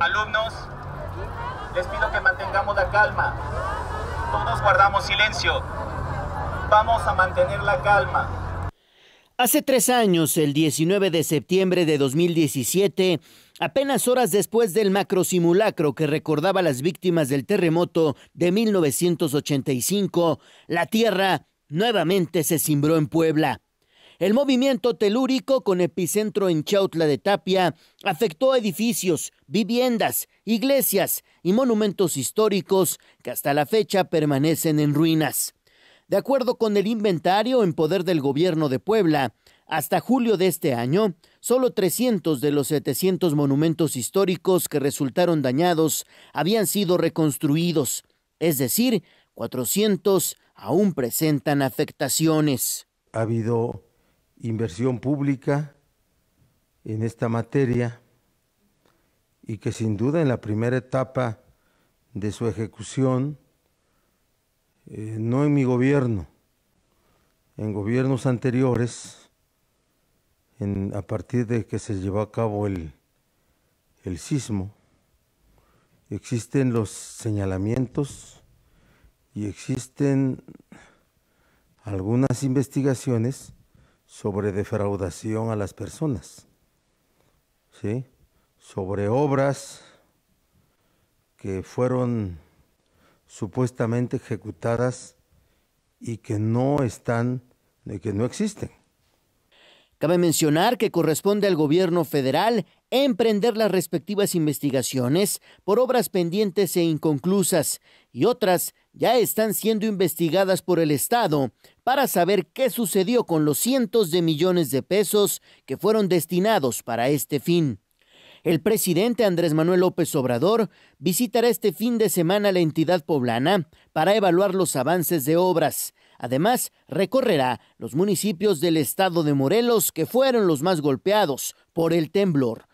Alumnos, les pido que mantengamos la calma. Todos guardamos silencio. Vamos a mantener la calma. Hace tres años, el 19 de septiembre de 2017, apenas horas después del macro simulacro que recordaba las víctimas del terremoto de 1985, la tierra nuevamente se cimbró en Puebla. El movimiento telúrico con epicentro en Chautla de Tapia afectó edificios, viviendas, iglesias y monumentos históricos que hasta la fecha permanecen en ruinas. De acuerdo con el inventario en poder del gobierno de Puebla, hasta julio de este año, solo 300 de los 700 monumentos históricos que resultaron dañados habían sido reconstruidos, es decir, 400 aún presentan afectaciones. Ha habido inversión pública en esta materia y que sin duda en la primera etapa de su ejecución, eh, no en mi gobierno, en gobiernos anteriores, a partir de que se llevó a cabo el, el sismo, existen los señalamientos y existen algunas investigaciones sobre defraudación a las personas, ¿sí? sobre obras que fueron supuestamente ejecutadas y que no están, que no existen. Cabe mencionar que corresponde al gobierno federal emprender las respectivas investigaciones por obras pendientes e inconclusas y otras ya están siendo investigadas por el Estado para saber qué sucedió con los cientos de millones de pesos que fueron destinados para este fin. El presidente Andrés Manuel López Obrador visitará este fin de semana la entidad poblana para evaluar los avances de obras Además, recorrerá los municipios del estado de Morelos que fueron los más golpeados por el temblor.